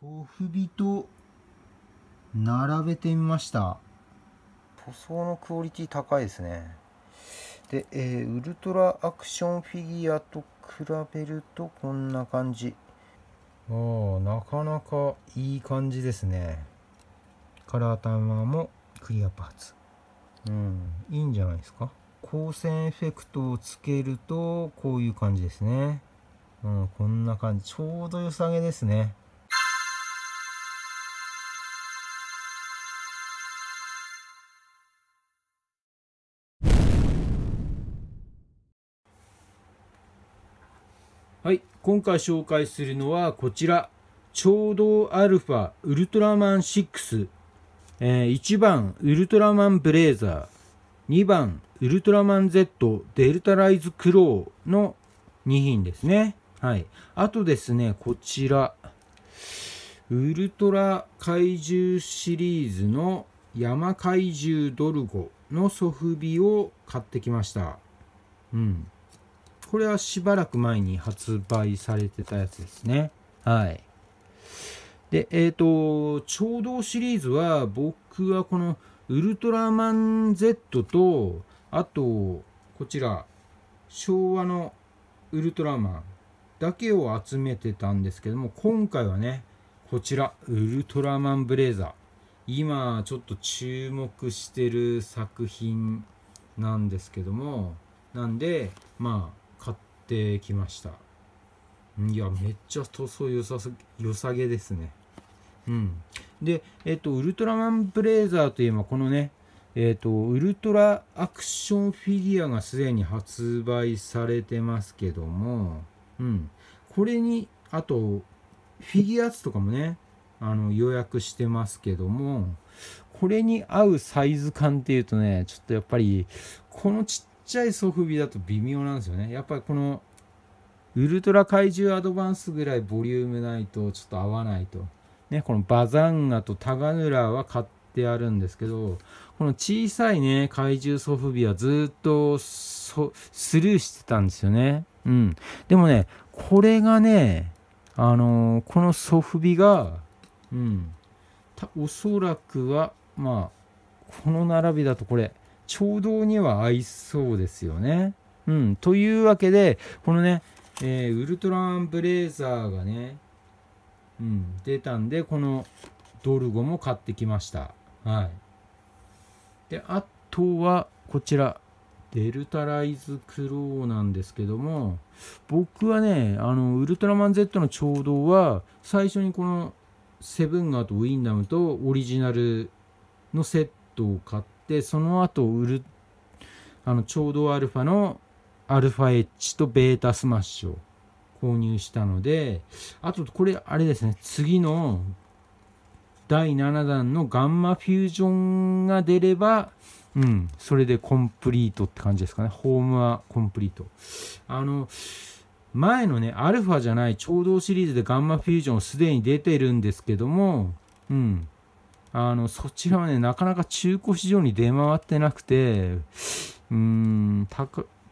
ソフビと並べてみました塗装のクオリティ高いですねで、えー、ウルトラアクションフィギュアと比べるとこんな感じああなかなかいい感じですねカラータイマーもクリアパーツうんいいんじゃないですか光線エフェクトをつけるとこういう感じですねうんこんな感じちょうど良さげですねはい、今回紹介するのはこちら、超どアルファウルトラマン6、えー、1番ウルトラマンブレーザー、2番ウルトラマン Z デルタライズクローの2品ですね。はい。あとですね、こちら、ウルトラ怪獣シリーズの山怪獣ドルゴのソフビを買ってきました。うん。これはしばらく前に発売されてたやつですね。はい。で、えっ、ー、と、衝動シリーズは、僕はこの、ウルトラマン Z と、あと、こちら、昭和のウルトラマンだけを集めてたんですけども、今回はね、こちら、ウルトラマンブレーザー。今、ちょっと注目してる作品なんですけども、なんで、まあ、ってきましたいやめっちゃ塗装良さ良さげですねうんでえっとウルトラマンブレーザーといえばこのねえっとウルトラアクションフィギュアがすでに発売されてますけどもうんこれにあとフィギュアーツとかもねあの予約してますけどもこれに合うサイズ感っていうとねちょっとやっぱりこのちっちゃいソフビだと微妙なんですよねやっぱりこのウルトラ怪獣アドバンスぐらいボリュームないとちょっと合わないとねこのバザンガとタガヌラは買ってあるんですけどこの小さいね怪獣ソフビはずっとスルーしてたんですよねうんでもねこれがねあのー、このソフビがうんおそらくはまあこの並びだとこれ衝動には合いそうですよね。うん、というわけで、このね、えー、ウルトラマンブレーザーがね、うん、出たんで、このドルゴも買ってきました。はい。で、あとは、こちら、デルタライズクローなんですけども、僕はね、あの、ウルトラマン Z の衝動は、最初にこの、セブンガーとウィンダムとオリジナルのセットを買って、ってその後売るあのちょうどアルファのアルファエッジとベータスマッシュを購入したのであとこれあれですね次の第7弾のガンマフュージョンが出ればうんそれでコンプリートって感じですかねホームはコンプリートあの前のねアルファじゃないちょうどシリーズでガンマフュージョンすでに出てるんですけどもうんあのそちらはねなかなか中古市場に出回ってなくてうん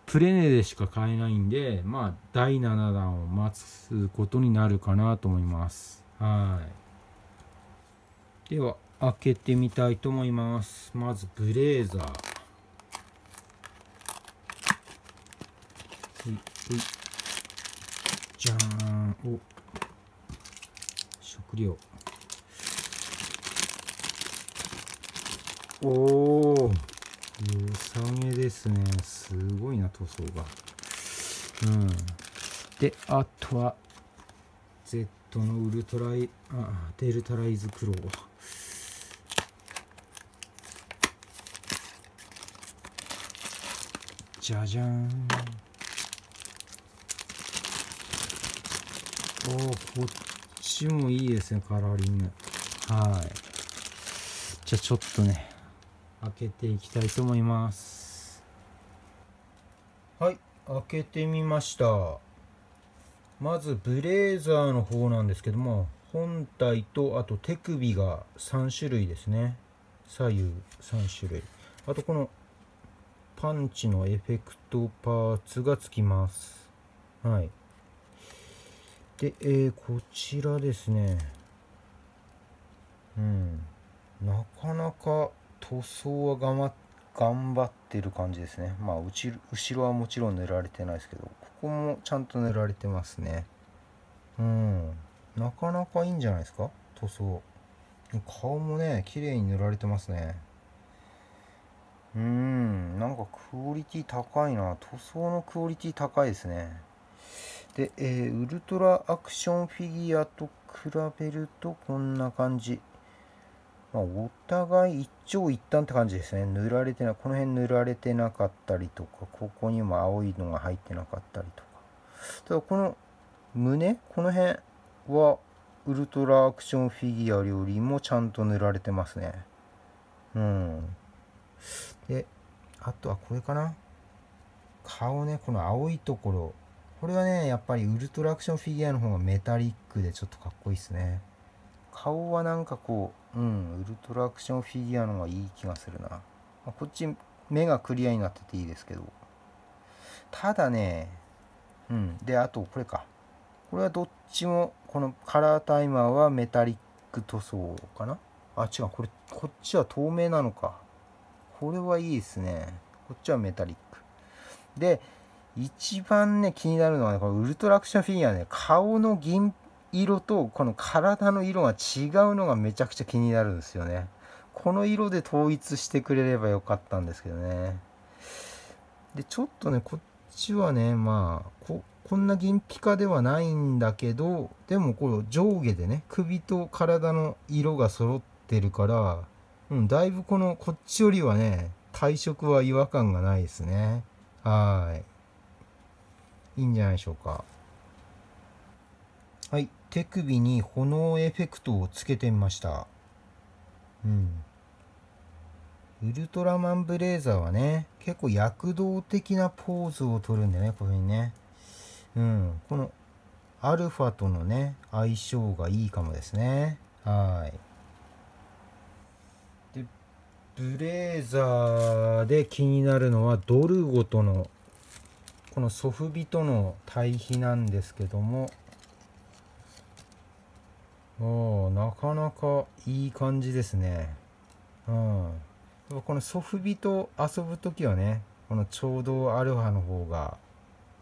プレネでしか買えないんでまあ第7弾を待つことになるかなと思いますはいでは開けてみたいと思いますまずブレーザーじゃーんお食料おお良さげですねすごいな塗装がうんであとは Z のウルトライあデルタライズクローじゃじゃんおおこっちもいいですねカラーリングはいじゃあちょっとね開けていきたいと思いますはい開けてみましたまずブレーザーの方なんですけども本体とあと手首が3種類ですね左右3種類あとこのパンチのエフェクトパーツがつきますはいで、えー、こちらですねうんなかなか塗装は頑張頑張ってる感じですねまあ後ろはもちろん塗られてないですけどここもちゃんと塗られてますねうんなかなかいいんじゃないですか塗装顔もね綺麗に塗られてますねうんなんかクオリティ高いな塗装のクオリティ高いですねで、えー、ウルトラアクションフィギュアと比べるとこんな感じまあ、お互い一長一短って感じですね塗られてないこの辺塗られてなかったりとかここにも青いのが入ってなかったりとかただこの胸この辺はウルトラアクションフィギュアよりもちゃんと塗られてますねうんであとはこれかな顔ねこの青いところこれはねやっぱりウルトラアクションフィギュアの方がメタリックでちょっとかっこいいですね顔はなんかこう、うん、ウルトラアクションフィギュアの方がいい気がするな。まあ、こっち、目がクリアになってていいですけど。ただね、うん、で、あとこれか。これはどっちも、このカラータイマーはメタリック塗装かなあ、違う、これ、こっちは透明なのか。これはいいですね。こっちはメタリック。で、一番ね、気になるのはね、これウルトラアクションフィギュアね、顔の銀色とこの体の色が違うのがめちゃくちゃ気になるんですよねこの色で統一してくれればよかったんですけどねでちょっとねこっちはねまあここんな銀ピカではないんだけどでもこう上下でね首と体の色が揃ってるから、うん、だいぶこのこっちよりはね体色は違和感がないですねはいいいんじゃないでしょうかはい、手首に炎エフェクトをつけてみました。うん。ウルトラマンブレーザーはね、結構躍動的なポーズをとるんだよね、こういにね。うん、このアルファとのね、相性がいいかもですね。はい。で、ブレーザーで気になるのはドルゴとの、このソフビとの対比なんですけども、おなかなかいい感じですね。うん。このソフビと遊ぶ時はね、このちょうどアルファの方が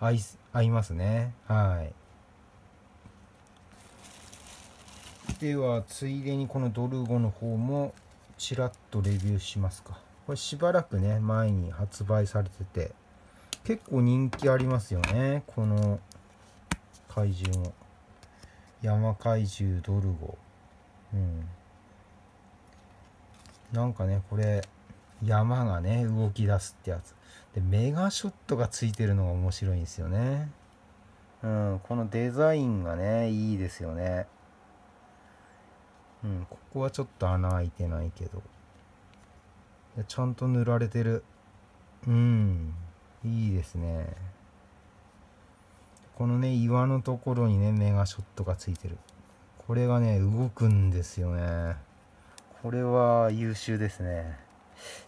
合い合いますね。はい。では、ついでにこのドルゴの方もちらっとレビューしますか。これしばらくね、前に発売されてて、結構人気ありますよね、この怪獣も。山怪獣ドルゴうんなんかねこれ山がね動き出すってやつでメガショットがついてるのが面白いんですよねうんこのデザインがねいいですよねうんここはちょっと穴開いてないけどちゃんと塗られてるうんいいですねこのね、岩のところにね、メガショットがついてる。これがね、動くんですよね。これは優秀ですね。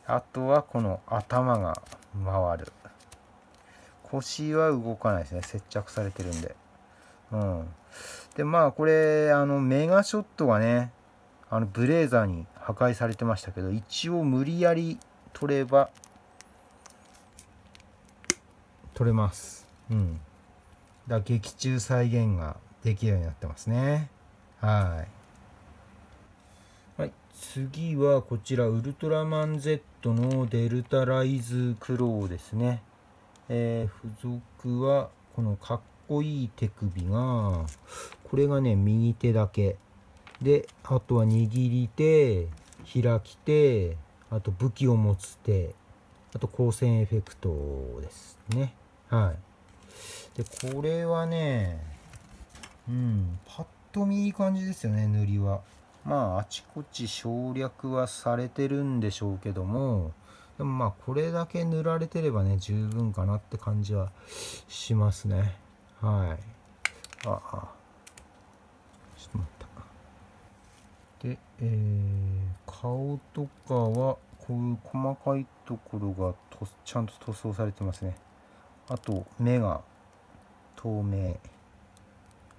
あとはこの頭が回る。腰は動かないですね。接着されてるんで。うん。で、まあこれ、あの、メガショットがね、あの、ブレーザーに破壊されてましたけど、一応無理やり取れば、取れます。うん。だ劇中再現ができるようになってますねはいはい次はこちらウルトラマン Z のデルタライズクローですねえー、付属はこのかっこいい手首がこれがね右手だけであとは握り手開き手あと武器を持つ手あと光線エフェクトですねはいでこれはねうんパッと見いい感じですよね塗りはまああちこち省略はされてるんでしょうけどもでもまあこれだけ塗られてればね十分かなって感じはしますねはいああちょっと待ったでえー、顔とかはこういう細かいところがとちゃんと塗装されてますねあと目が透明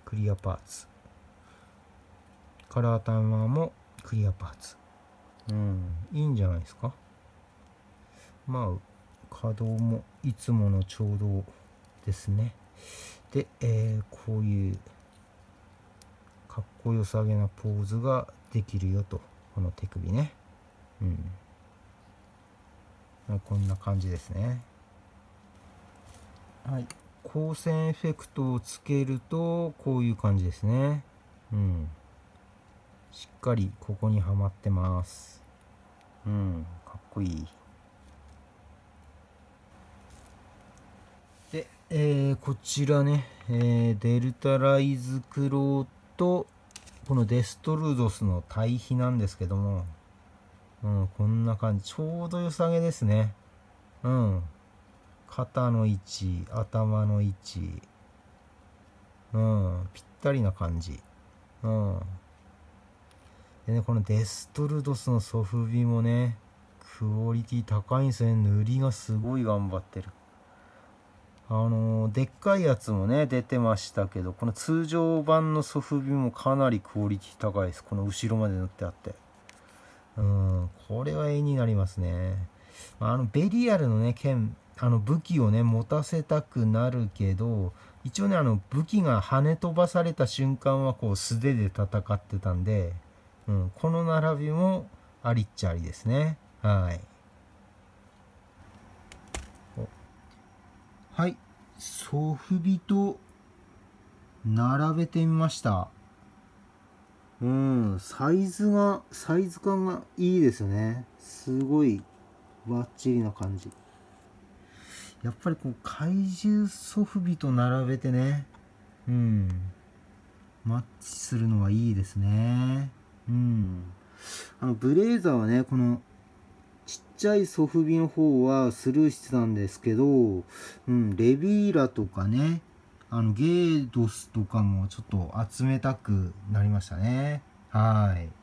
クリアパーツカラータイマーもクリアパーツうんいいんじゃないですかまあ稼働もいつものちょうどですねで、えー、こういうかっこよさげなポーズができるよとこの手首ねうんこんな感じですねはい光線エフェクトをつけるとこういう感じですねうんしっかりここにはまってますうんかっこいいで、えー、こちらね、えー、デルタライズクローとこのデストルドスの対比なんですけども、うん、こんな感じちょうど良さげですねうん肩の位置頭の位置うんぴったりな感じうんでねこのデストルドスのソフビもねクオリティ高いんですね塗りがすごい頑張ってるあのー、でっかいやつもね出てましたけどこの通常版のソフビもかなりクオリティ高いですこの後ろまで塗ってあってうんこれは絵になりますね、まあ、あのベリアルのね剣あの武器をね持たせたくなるけど一応ねあの武器が跳ね飛ばされた瞬間はこう素手で戦ってたんで、うん、この並びもありっちゃありですねはいはいソフビと並べてみましたうんサイズがサイズ感がいいですねすごいバッチリな感じやっぱりこう怪獣ソフビと並べてねうんマッチするのはいいですねうんあのブレーザーはねこのちっちゃいソフビの方はスルーしてたんですけど、うん、レビーラとかねあのゲードスとかもちょっと集めたくなりましたねはい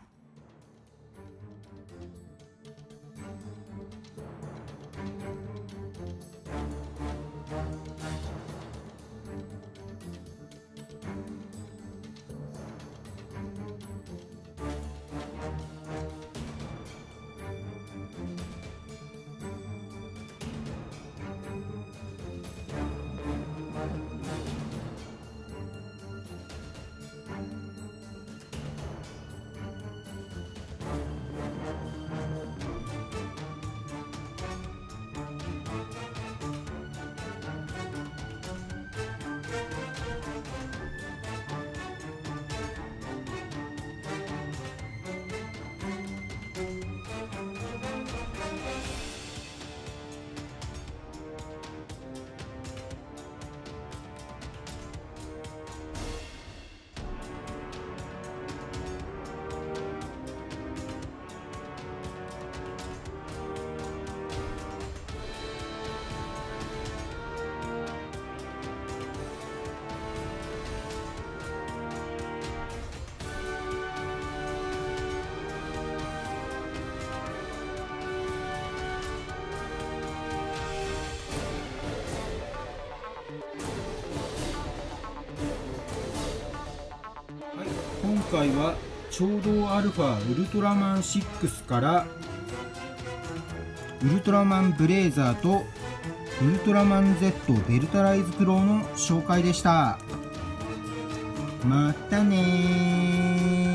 回は超どアルファウルトラマン6からウルトラマンブレイザーとウルトラマン Z デルタライズプロの紹介でしたまたね